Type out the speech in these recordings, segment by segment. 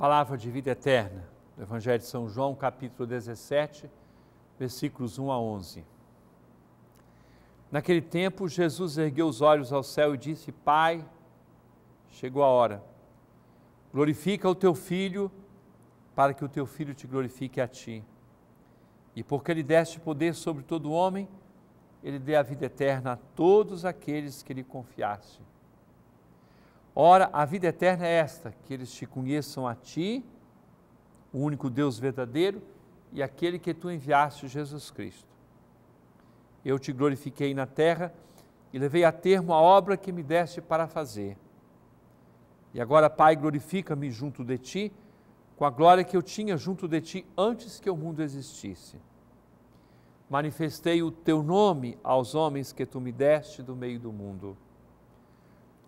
palavra de vida eterna, do Evangelho de São João, capítulo 17, versículos 1 a 11. Naquele tempo, Jesus ergueu os olhos ao céu e disse: Pai, chegou a hora. Glorifica o teu filho, para que o teu filho te glorifique a ti. E porque lhe deste poder sobre todo homem, ele dê a vida eterna a todos aqueles que lhe confiaste. Ora, a vida eterna é esta: que eles te conheçam a ti, o único Deus verdadeiro, e aquele que tu enviaste, Jesus Cristo. Eu te glorifiquei na terra e levei a termo a obra que me deste para fazer. E agora, Pai, glorifica-me junto de ti, com a glória que eu tinha junto de ti antes que o mundo existisse. Manifestei o teu nome aos homens que tu me deste do meio do mundo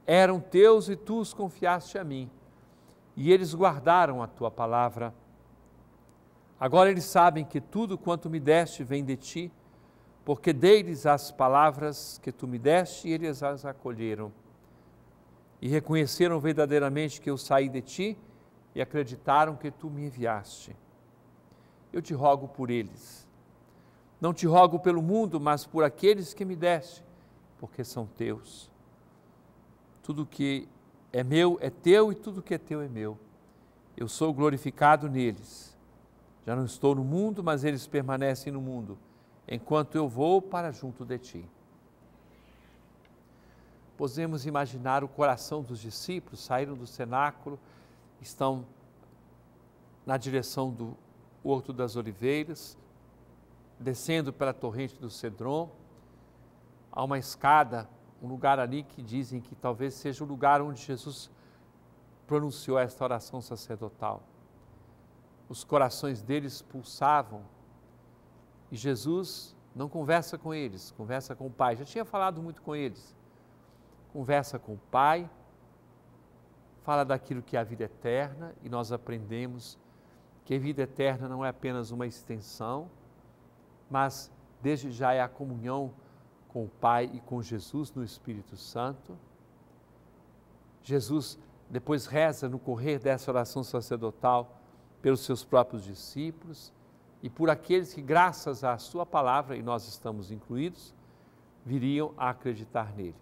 eram teus e tu os confiaste a mim, e eles guardaram a tua palavra. Agora eles sabem que tudo quanto me deste vem de ti, porque dei-lhes as palavras que tu me deste e eles as acolheram. E reconheceram verdadeiramente que eu saí de ti e acreditaram que tu me enviaste. Eu te rogo por eles. Não te rogo pelo mundo, mas por aqueles que me deste, porque são teus tudo que é meu é teu e tudo que é teu é meu. Eu sou glorificado neles. Já não estou no mundo, mas eles permanecem no mundo, enquanto eu vou para junto de ti. Podemos imaginar o coração dos discípulos, saíram do cenáculo, estão na direção do Horto das Oliveiras, descendo pela torrente do Cedron, há uma escada um lugar ali que dizem que talvez seja o lugar onde Jesus pronunciou esta oração sacerdotal. Os corações deles pulsavam e Jesus não conversa com eles, conversa com o Pai. Já tinha falado muito com eles. Conversa com o Pai, fala daquilo que é a vida eterna e nós aprendemos que a vida eterna não é apenas uma extensão, mas desde já é a comunhão com o Pai e com Jesus no Espírito Santo. Jesus depois reza no correr dessa oração sacerdotal pelos seus próprios discípulos e por aqueles que, graças à Sua palavra, e nós estamos incluídos, viriam a acreditar nele.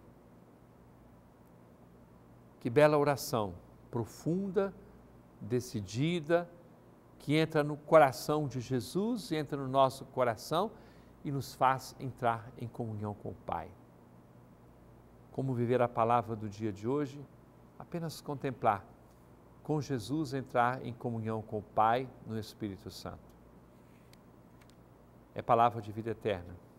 Que bela oração, profunda, decidida, que entra no coração de Jesus, entra no nosso coração e nos faz entrar em comunhão com o Pai. Como viver a palavra do dia de hoje? Apenas contemplar, com Jesus entrar em comunhão com o Pai no Espírito Santo. É palavra de vida eterna.